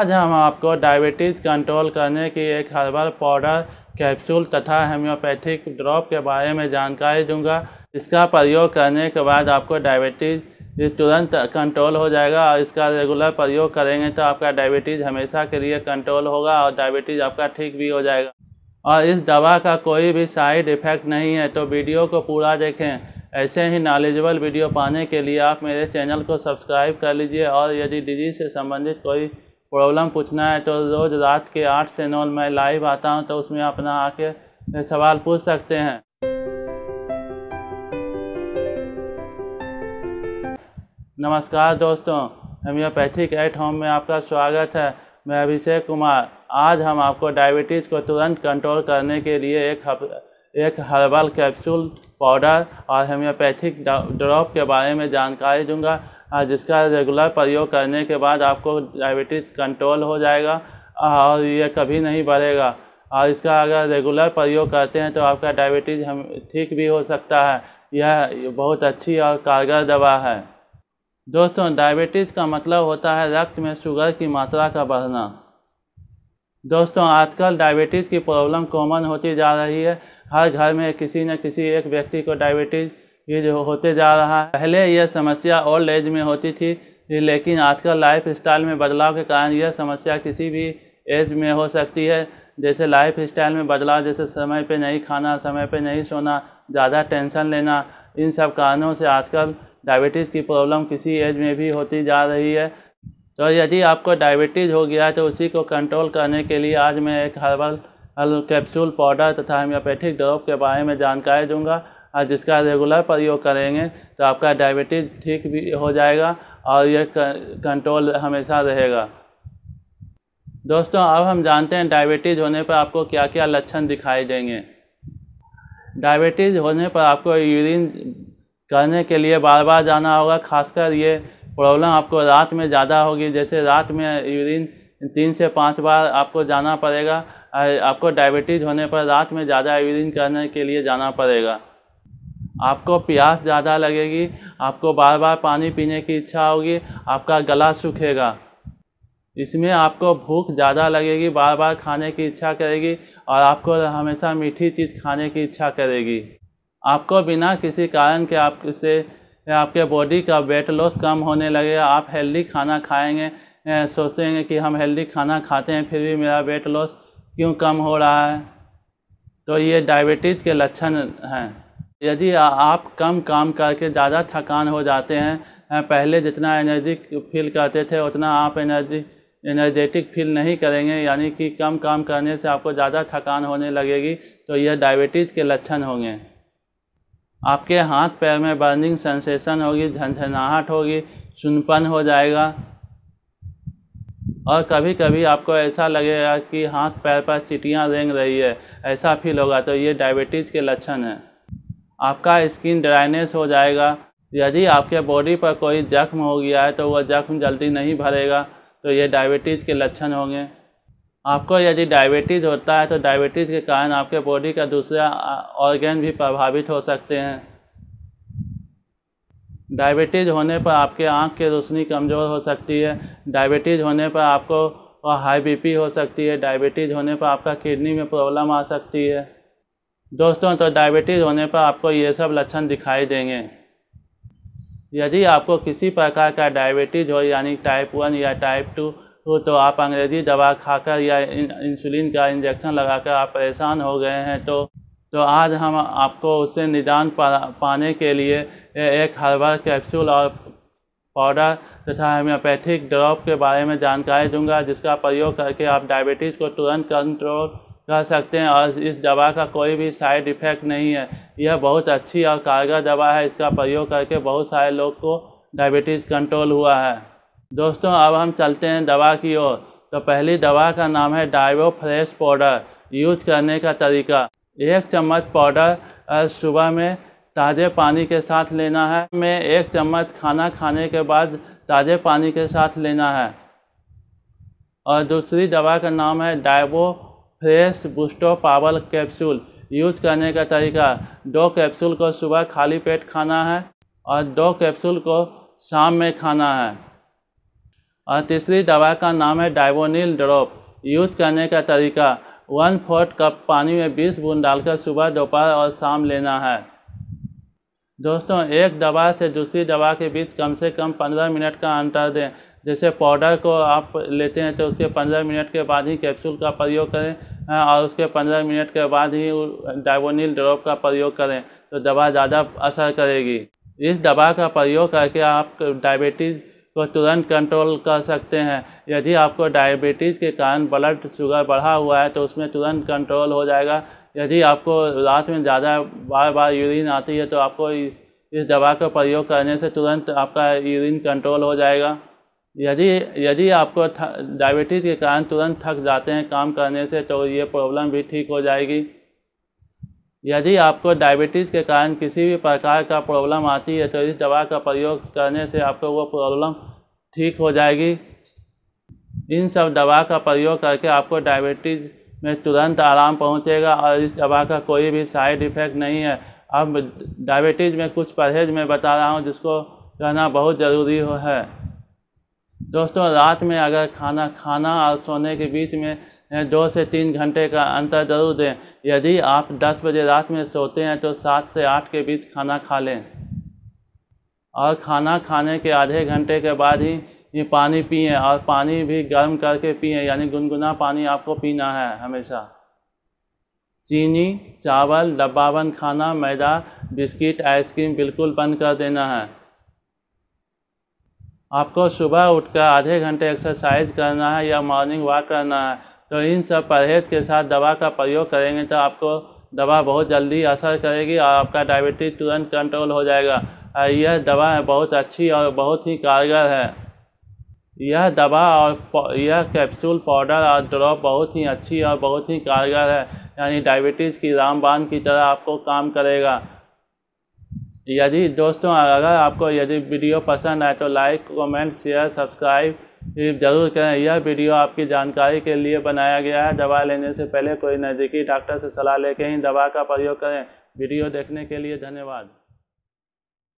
आज हम आपको डायबिटीज़ कंट्रोल करने की एक हर्बल पाउडर कैप्सूल तथा होम्योपैथिक ड्रॉप के बारे में जानकारी दूंगा इसका प्रयोग करने के बाद आपको डायबिटीज़ तुरंत कंट्रोल हो जाएगा और इसका रेगुलर प्रयोग करेंगे तो आपका डायबिटीज़ हमेशा के लिए कंट्रोल होगा और डायबिटीज़ आपका ठीक भी हो जाएगा और इस दवा का कोई भी साइड इफ़ेक्ट नहीं है तो वीडियो को पूरा देखें ऐसे ही नॉलेजेबल वीडियो पाने के लिए आप मेरे चैनल को सब्सक्राइब कर लीजिए और यदि डिजीज से संबंधित कोई प्रॉब्लम पूछना है तो रोज़ रात के आठ से नौ मैं लाइव आता हूँ तो उसमें अपना आके सवाल पूछ सकते हैं नमस्कार दोस्तों होम्योपैथिक एट होम में आपका स्वागत है मैं अभिषेक कुमार आज हम आपको डायबिटीज़ को तुरंत कंट्रोल करने के लिए एक एक हर्बल कैप्सूल पाउडर और होम्योपैथिक ड्रॉप के बारे में जानकारी दूंगा जिसका रेगुलर प्रयोग करने के बाद आपको डायबिटीज़ कंट्रोल हो जाएगा और ये कभी नहीं बढ़ेगा और इसका अगर रेगुलर प्रयोग करते हैं तो आपका डायबिटीज़ हम ठीक भी हो सकता है यह बहुत अच्छी और कारगर दवा है दोस्तों डायबिटीज़ का मतलब होता है रक्त में शुगर की मात्रा का बढ़ना दोस्तों आजकल डायबिटीज़ की प्रॉब्लम कॉमन होती जा रही है हर घर में किसी न किसी एक व्यक्ति को डायबिटीज़ ये जो होते जा रहा है पहले यह समस्या ओल्ड एज में होती थी लेकिन आजकल लाइफ स्टाइल में बदलाव के कारण यह समस्या किसी भी एज में हो सकती है जैसे लाइफ स्टाइल में बदलाव जैसे समय पे नहीं खाना समय पे नहीं सोना ज़्यादा टेंशन लेना इन सब कारणों से आजकल डायबिटीज़ की प्रॉब्लम किसी एज में भी होती जा रही है तो यदि आपको डायबिटीज़ हो गया है तो उसी को कंट्रोल करने के लिए आज मैं एक हर्बल हल कैप्सूल पाउडर तथा होम्योपैथिक ड्रॉप के बारे में जानकारी दूंगा और जिसका रेगुलर प्रयोग करेंगे तो आपका डायबिटीज़ ठीक भी हो जाएगा और यह कंट्रोल हमेशा रहेगा दोस्तों अब हम जानते हैं डायबिटीज़ होने पर आपको क्या क्या लक्षण दिखाई देंगे डायबिटीज़ होने पर आपको यूरिन करने के लिए बार बार जाना होगा खासकर ये प्रॉब्लम आपको रात में ज़्यादा होगी जैसे रात में यूरिन तीन से पाँच बार आपको जाना पड़ेगा आपको डायबिटीज़ होने पर रात में ज़्यादा यूरिन करने के लिए जाना पड़ेगा आपको प्यास ज़्यादा लगेगी आपको बार बार पानी पीने की इच्छा होगी आपका गला सूखेगा इसमें आपको भूख ज़्यादा लगेगी बार बार खाने की इच्छा करेगी और आपको हमेशा मीठी चीज़ खाने की इच्छा करेगी आपको बिना किसी कारण के आपसे आपके बॉडी का वेट लॉस कम होने लगेगा आप हेल्दी खाना खाएंगे सोचते हैं कि हम हेल्दी खाना खाते हैं फिर भी मेरा वेट लॉस क्यों कम हो रहा है तो ये डायबिटीज़ के लक्षण हैं यदि आप कम काम करके ज़्यादा थकान हो जाते हैं पहले जितना एनर्जी फील करते थे उतना आप एनर्जी एनर्जेटिक फील नहीं करेंगे यानी कि कम काम करने से आपको ज़्यादा थकान होने लगेगी तो यह डायबिटीज़ के लक्षण होंगे आपके हाथ पैर में बर्निंग सेंसेशन होगी झंझनाहट होगी सुनपन हो जाएगा और कभी कभी आपको ऐसा लगेगा कि हाथ पैर पर चिटियाँ रेंग रही है ऐसा फील होगा तो ये डायबिटीज़ के लक्षण हैं आपका स्किन ड्राइनेस हो जाएगा यदि आपके बॉडी पर कोई जख्म हो गया है तो वह जख्म जल्दी नहीं भरेगा तो ये डायबिटीज़ के लक्षण होंगे आपको यदि डायबिटीज़ होता है तो डायबिटीज़ के कारण आपके बॉडी का दूसरा ऑर्गेन भी प्रभावित हो सकते हैं डायबिटीज़ होने पर आपके आँख की रोशनी कमज़ोर हो सकती है डायबिटीज़ होने पर आपको हाई बीपी हो सकती है डायबिटीज़ होने पर आपका किडनी में प्रॉब्लम आ सकती है दोस्तों तो डायबिटीज़ होने पर आपको ये सब लक्षण दिखाई देंगे यदि आपको किसी प्रकार का डायबिटीज़ हो यानी टाइप वन या टाइप टू तो तो आप अंग्रेज़ी दवा खाकर या इंसुलिन का इंजेक्शन लगाकर आप परेशान हो गए हैं तो तो आज हम आपको उससे निदान पाने के लिए एक हर्बल कैप्सूल और पाउडर तथा होम्योपैथिक ड्रॉप के बारे में जानकारी दूंगा जिसका प्रयोग करके आप डायबिटीज़ को तुरंत कंट्रोल कर सकते हैं और इस दवा का कोई भी साइड इफ़ेक्ट नहीं है यह बहुत अच्छी और कारगर दवा है इसका प्रयोग करके बहुत सारे लोग को डायबिटीज़ कंट्रोल हुआ है दोस्तों अब हम चलते हैं दवा की ओर तो पहली दवा का नाम है डाइवो फ्रेश पाउडर यूज करने का तरीका एक चम्मच पाउडर सुबह में ताज़े पानी के साथ लेना है मैं एक चम्मच खाना खाने के बाद ताज़े पानी के साथ लेना है और दूसरी दवा का नाम है Divo fresh Boosto power capsule use करने का तरीका दो कैप्सूल को सुबह खाली पेट खाना है और दो कैप्सूल को शाम में खाना है और तीसरी दवा का नाम है डाइवोनिल ड्रॉप यूज़ करने का तरीका वन फोर्थ कप पानी में बीस बूंद डालकर सुबह दोपहर और शाम लेना है दोस्तों एक दवा से दूसरी दवा के बीच कम से कम पंद्रह मिनट का अंतर दें जैसे पाउडर को आप लेते हैं तो उसके पंद्रह मिनट के बाद ही कैप्सूल का प्रयोग करें हाँ, और उसके पंद्रह मिनट के बाद ही डाइवोनिल ड्रॉप का प्रयोग करें तो दवा ज़्यादा असर करेगी इस दवा का प्रयोग करके आप डायबिटीज़ को तुरंत कंट्रोल कर सकते हैं यदि आपको डायबिटीज़ के कारण ब्लड शुगर बढ़ा हुआ है तो उसमें तुरंत कंट्रोल हो जाएगा यदि आपको रात में ज़्यादा बार बार यूरिन आती है तो आपको इस इस दवा का प्रयोग करने से तुरंत आपका यूरिन कंट्रोल हो जाएगा यदि यदि आपको डायबिटीज़ के कारण तुरंत थक जाते हैं काम करने से तो ये प्रॉब्लम भी ठीक हो जाएगी यदि आपको डायबिटीज़ के कारण किसी भी प्रकार का प्रॉब्लम आती है तो इस दवा का प्रयोग करने से आपको वो प्रॉब्लम ठीक हो जाएगी इन सब दवा का प्रयोग करके आपको डायबिटीज़ में तुरंत आराम पहुंचेगा और इस दवा का कोई भी साइड इफ़ेक्ट नहीं है अब डायबिटीज़ में कुछ परहेज मैं बता रहा हूं जिसको करना बहुत ज़रूरी हो है दोस्तों रात में अगर खाना खाना और सोने के बीच में दो से तीन घंटे का अंतर जरूर दें यदि आप 10 बजे रात में सोते हैं तो सात से आठ के बीच खाना खा लें और खाना खाने के आधे घंटे के बाद ही ये पानी पिए और पानी भी गर्म करके पिए यानी गुनगुना पानी आपको पीना है हमेशा चीनी चावल डब्बाबंद खाना मैदा बिस्किट आइसक्रीम बिल्कुल बंद कर देना है आपको सुबह उठकर आधे घंटे एक्सरसाइज करना है या मॉर्निंग वॉक करना है तो इन सब परहेज के साथ दवा का प्रयोग करेंगे तो आपको दवा बहुत जल्दी असर करेगी और आपका डायबिटीज तुरंत कंट्रोल हो जाएगा यह दवा बहुत अच्छी और बहुत ही कारगर है यह दवा और यह कैप्सूल पाउडर और ड्रॉप बहुत ही अच्छी और बहुत ही कारगर है यानी डायबिटीज़ की रामबान की तरह आपको काम करेगा यदि दोस्तों अगर आपको यदि वीडियो पसंद आए तो लाइक कमेंट शेयर सब्सक्राइब ज़रूर करें यह वीडियो आपकी जानकारी के लिए बनाया गया है दवा लेने से पहले कोई नज़दीकी डॉक्टर से सलाह लेकर ही दवा का प्रयोग करें वीडियो देखने के लिए धन्यवाद